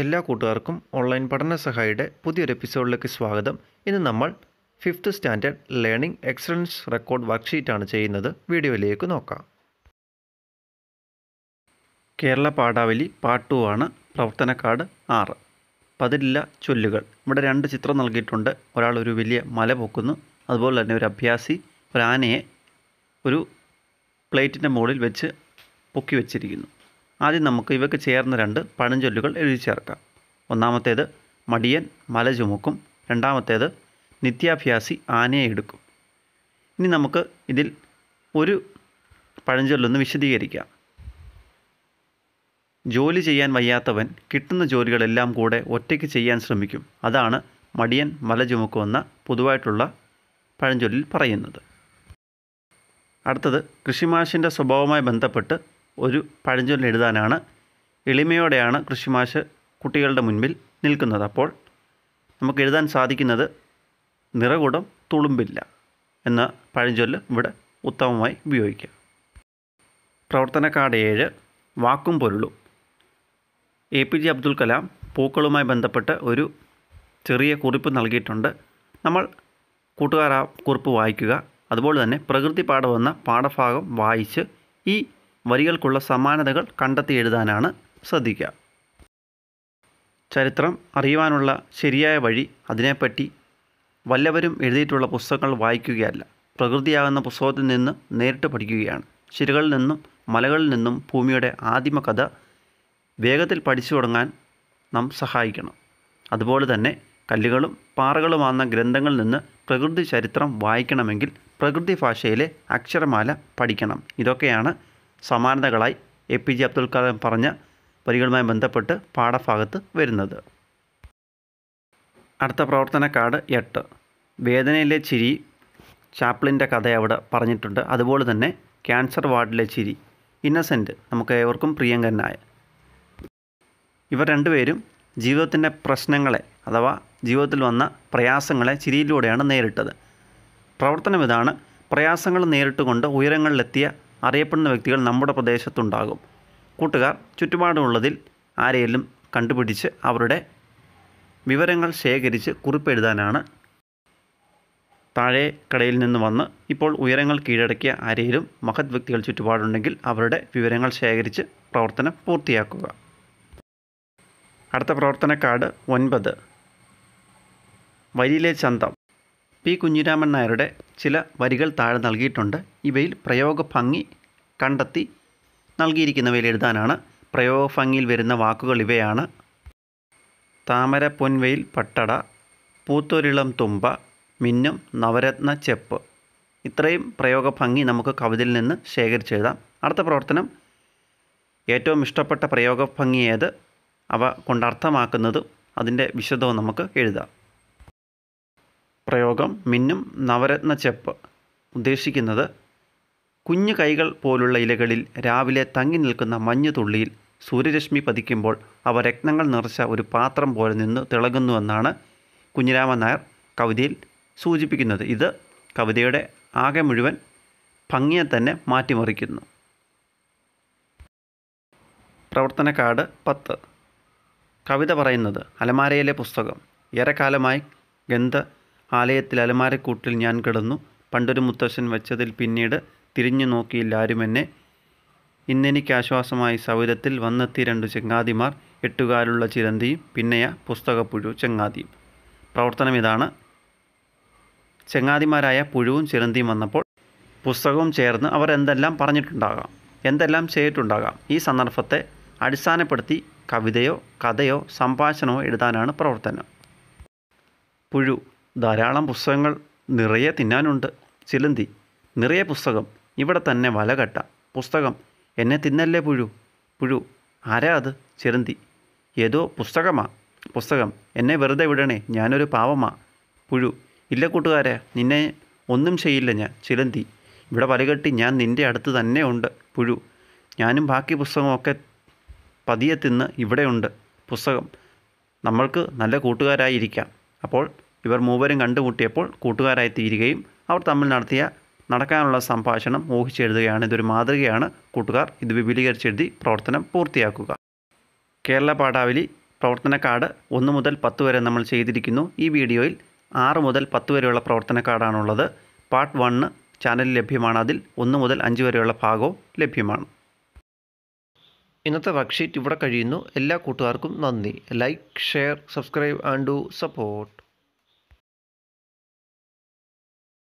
എല്ലാ കൂട്ടുകാർക്കും ഓൺലൈൻ പഠന സഹായിയുടെ പുതിയൊരു എപ്പിസോഡിലേക്ക് സ്വാഗതം ഇന്ന് നമ്മൾ fifth standard learning excellence record വർക്ക്ഷീറ്റാണ് ചെയ്യുന്നത് വീഡിയോയിലേക്ക് നോക്കാം കേരള പാടാവലി പാർട്ട് ടു ആണ് പ്രവർത്തന കാർഡ് ആറ് പതിലില്ല ചൊല്ലുകൾ ഇവിടെ രണ്ട് ചിത്രം നൽകിയിട്ടുണ്ട് ഒരാൾ ഒരു വലിയ മല പൊക്കുന്നു അതുപോലെ തന്നെ ഒരു അഭ്യാസി ഒരു ആനയെ ഒരു പ്ലേറ്റിൻ്റെ മുകളിൽ വെച്ച് പൊക്കി വെച്ചിരിക്കുന്നു ആദ്യം നമുക്ക് ഇവയ്ക്ക് ചേർന്ന രണ്ട് പഴഞ്ചൊല്ലുകൾ എഴുതി ചേർക്കാം ഒന്നാമത്തേത് മടിയൻ മല ചുമക്കും രണ്ടാമത്തേത് നിത്യാഭ്യാസി ആനയെ എടുക്കും ഇനി നമുക്ക് ഇതിൽ ഒരു പഴഞ്ചൊല്ലൊന്ന് വിശദീകരിക്കാം ജോലി ചെയ്യാൻ വയ്യാത്തവൻ കിട്ടുന്ന ജോലികളെല്ലാം കൂടെ ഒറ്റയ്ക്ക് ചെയ്യാൻ ശ്രമിക്കും അതാണ് മടിയൻ മല ചുമക്കുമെന്ന പൊതുവായിട്ടുള്ള പഴഞ്ചൊല്ലിൽ പറയുന്നത് അടുത്തത് കൃഷിമാഷിൻ്റെ സ്വഭാവവുമായി ബന്ധപ്പെട്ട് ഒരു പഴഞ്ചൊല്ല് എഴുതാനാണ് എളിമയോടെയാണ് കൃഷിമാഷ് കുട്ടികളുടെ മുൻപിൽ നിൽക്കുന്നത് അപ്പോൾ നമുക്ക് എഴുതാൻ സാധിക്കുന്നത് നിറകുടം തുളുമ്പില്ല എന്ന പഴഞ്ചൊല്ല് ഇവിടെ ഉത്തമമായി ഉപയോഗിക്കാം പ്രവർത്തന കാർഡ് ഏഴ് വാക്കും പൊരുളും A P J Abdul Kalam പൂക്കളുമായി ബന്ധപ്പെട്ട് ഒരു ചെറിയ കുറിപ്പ് നൽകിയിട്ടുണ്ട് നമ്മൾ കൂട്ടുകാർ ആ കുറിപ്പ് വായിക്കുക അതുപോലെ തന്നെ പ്രകൃതി പാഠം എന്ന പാഠഭാഗം വായിച്ച് ഈ വരികൾക്കുള്ള സമാനതകൾ കണ്ടെത്തി എഴുതാനാണ് ശ്രദ്ധിക്കുക ചരിത്രം അറിയുവാനുള്ള ശരിയായ വഴി അതിനെപ്പറ്റി വല്ലവരും എഴുതിയിട്ടുള്ള പുസ്തകങ്ങൾ വായിക്കുകയല്ല പ്രകൃതിയാകുന്ന പുസ്തകത്തിൽ നിന്ന് നേരിട്ട് പഠിക്കുകയാണ് ശിരകളിൽ നിന്നും മലകളിൽ നിന്നും ഭൂമിയുടെ ആദിമ കഥ വേഗത്തിൽ പഠിച്ചു തുടങ്ങാൻ നാം സഹായിക്കണം അതുപോലെ തന്നെ കല്ലുകളും പാറകളുമാകുന്ന ഗ്രന്ഥങ്ങളിൽ നിന്ന് പ്രകൃതി ചരിത്രം വായിക്കണമെങ്കിൽ പ്രകൃതി ഭാഷയിലെ അക്ഷരമാല പഠിക്കണം ഇതൊക്കെയാണ് സമാനതകളായി A P J Abdul Kalam പറഞ്ഞ വരികളുമായി ബന്ധപ്പെട്ട് പാഠഭാഗത്ത് വരുന്നത് അടുത്ത പ്രവർത്തന കാർഡ് എട്ട് വേദനയിലെ ചിരി ചാപ്ലിൻ്റെ കഥ അവിടെ പറഞ്ഞിട്ടുണ്ട് അതുപോലെ തന്നെ ക്യാൻസർ വാർഡിലെ ചിരി ഇന്നസെൻറ്റ് നമുക്ക് ഏവർക്കും പ്രിയങ്കരനായ ഇവർ രണ്ടുപേരും ജീവിതത്തിൻ്റെ പ്രശ്നങ്ങളെ അഥവാ ജീവിതത്തിൽ വന്ന പ്രയാസങ്ങളെ ചിരിയിലൂടെയാണ് നേരിട്ടത് പ്രവർത്തനം ഇതാണ് പ്രയാസങ്ങൾ നേരിട്ടുകൊണ്ട് ഉയരങ്ങളിലെത്തിയ അറിയപ്പെടുന്ന വ്യക്തികൾ നമ്മുടെ പ്രദേശത്തുണ്ടാകും കൂട്ടുകാർ ചുറ്റുപാടുമുള്ളതിൽ ആരെയെങ്കിലും കണ്ടുപിടിച്ച് അവരുടെ വിവരങ്ങൾ ശേഖരിച്ച് കുറിപ്പെഴുതാനാണ് താഴെ കടയിൽ നിന്ന് വന്ന് ഇപ്പോൾ ഉയരങ്ങൾ കീഴടക്കിയ ആരെയും മഹത് വ്യക്തികൾ ചുറ്റുപാടുണ്ടെങ്കിൽ അവരുടെ വിവരങ്ങൾ ശേഖരിച്ച് പ്രവർത്തനം പൂർത്തിയാക്കുക അടുത്ത പ്രവർത്തന കാർഡ് ഒൻപത് വരിയിലെ ചന്തം പി കുഞ്ഞിരാമൻ നായരുടെ ചില വരികൾ താഴെ നൽകിയിട്ടുണ്ട് ഇവയിൽ പ്രയോഗഭംഗി കണ്ടെത്തി നൽകിയിരിക്കുന്നവയിൽ എഴുതാനാണ് പ്രയോഗഭംഗിയിൽ വരുന്ന വാക്കുകൾ ഇവയാണ് താമര പൊൻവെയിൽ പട്ടട പൂത്തൊരിളം തുമ്പ മിന്നും നവരത്ന ചെപ്പ് ഇത്രയും പ്രയോഗഭംഗി നമുക്ക് കവിതയിൽ നിന്ന് ശേഖരിച്ചെഴുതാം അടുത്ത പ്രവർത്തനം ഏറ്റവും ഇഷ്ടപ്പെട്ട പ്രയോഗഭംഗി ഏത് അവ കൊണ്ടർത്ഥമാക്കുന്നതും അതിൻ്റെ വിശദവും നമുക്ക് എഴുതാം പ്രയോഗം മിന്നും നവരത്ന ചെപ്പ് ഉദ്ദേശിക്കുന്നത് കുഞ്ഞു കൈകൾ പോലുള്ള ഇലകളിൽ രാവിലെ തങ്ങി നിൽക്കുന്ന മഞ്ഞുതുള്ളിയിൽ സൂര്യരശ്മി പതിക്കുമ്പോൾ അവ രത്നങ്ങൾ നിറച്ച ഒരു പാത്രം പോലെ നിന്ന് തിളകുന്നുവെന്നാണ് കുഞ്ഞിരാമൻ നായർ കവിതയിൽ സൂചിപ്പിക്കുന്നത് ഇത് കവിതയുടെ ആകെ മുഴുവൻ ഭംഗിയെ തന്നെ മാറ്റിമറിക്കുന്നു പ്രവർത്തന കാർഡ് പത്ത് കവിത പറയുന്നത് അലമാരയിലെ പുസ്തകം ഏറെക്കാലമായി ഗന്ധ ആലയത്തിൽ അലമാരക്കൂട്ടിൽ ഞാൻ കിടന്നു പണ്ടൊരു മുത്തശ്ശൻ വെച്ചതിൽ പിന്നീട് തിരിഞ്ഞു നോക്കിയില്ല എന്നെ ഇന്നെനിക്ക് ആശ്വാസമായി സൗരത്തിൽ വന്നെത്തി രണ്ട് ചെങ്ങാതിമാർ എട്ടുകാലുള്ള ചിരന്തിയും പിന്നെയ പുസ്തകപ്പുഴു ചെങ്ങാതിയും പ്രവർത്തനം ഇതാണ് ചെങ്ങാതിമാരായ പുഴുവും ചിരന്തിയും വന്നപ്പോൾ പുസ്തകവും ചേർന്ന് അവർ എന്തെല്ലാം പറഞ്ഞിട്ടുണ്ടാകാം എന്തെല്ലാം ചെയ്തിട്ടുണ്ടാകാം ഈ സന്ദർഭത്തെ അടിസ്ഥാനപ്പെടുത്തി കവിതയോ കഥയോ സംഭാഷണമോ എഴുതാനാണ് പ്രവർത്തനം പുഴു ധാരാളം പുസ്തകങ്ങൾ നിറയെ തിന്നാനുണ്ട് ചിലന്തി നിറയെ പുസ്തകം ഇവിടെ തന്നെ വല കെട്ട പുസ്തകം എന്നെ തിന്നല്ലേ പുഴു പുഴു ആരാ അത് ചിരന്തി ഏതോ പുസ്തകമാ പുസ്തകം എന്നെ വെറുതെ വിടണേ ഞാനൊരു പാവമാ പുഴു ഇല്ല കൂട്ടുകാരെ നിന്നെ ഒന്നും ചെയ്യില്ല ഞാൻ ചിലന്തി ഇവിടെ വലകെട്ടി ഞാൻ നിൻ്റെ അടുത്ത് തന്നെ ഉണ്ട് പുഴു ഞാനും ബാക്കി പുസ്തകമൊക്കെ പതിയെ തിന്ന് ഇവിടെയുണ്ട് പുസ്തകം നമ്മൾക്ക് നല്ല കൂട്ടുകാരായിരിക്കാം അപ്പോൾ ഇവർ മൂവരും കണ്ടുമുട്ടിയപ്പോൾ കൂട്ടുകാരായിത്തീരുകയും അവർ തമ്മിൽ നടത്തിയ നടക്കാനുള്ള സംഭാഷണം ഊഹിച്ചെഴുതുകയാണ് ഇതൊരു മാതൃകയാണ് കൂട്ടുകാർ ഇത് വിപുലീകരിച്ചെഴുതി പ്രവർത്തനം പൂർത്തിയാക്കുക കേരള പാഠാവലി പ്രവർത്തന കാർഡ് ഒന്ന് മുതൽ പത്ത് വരെ നമ്മൾ ചെയ്തിരിക്കുന്നു ഈ വീഡിയോയിൽ ആറ് മുതൽ പത്ത് വരെയുള്ള പ്രവർത്തന കാർഡാണുള്ളത് പാർട്ട് വണ്ണ് ചാനലിൽ ലഭ്യമാണ് അതിൽ ഒന്ന് മുതൽ അഞ്ച് വരെയുള്ള ഭാഗവും ലഭ്യമാണ് ഇന്നത്തെ വർക്ക്ഷീറ്റ് ഇവിടെ കഴിയുന്നു എല്ലാ കൂട്ടുകാർക്കും നന്ദി like share subscribe and do support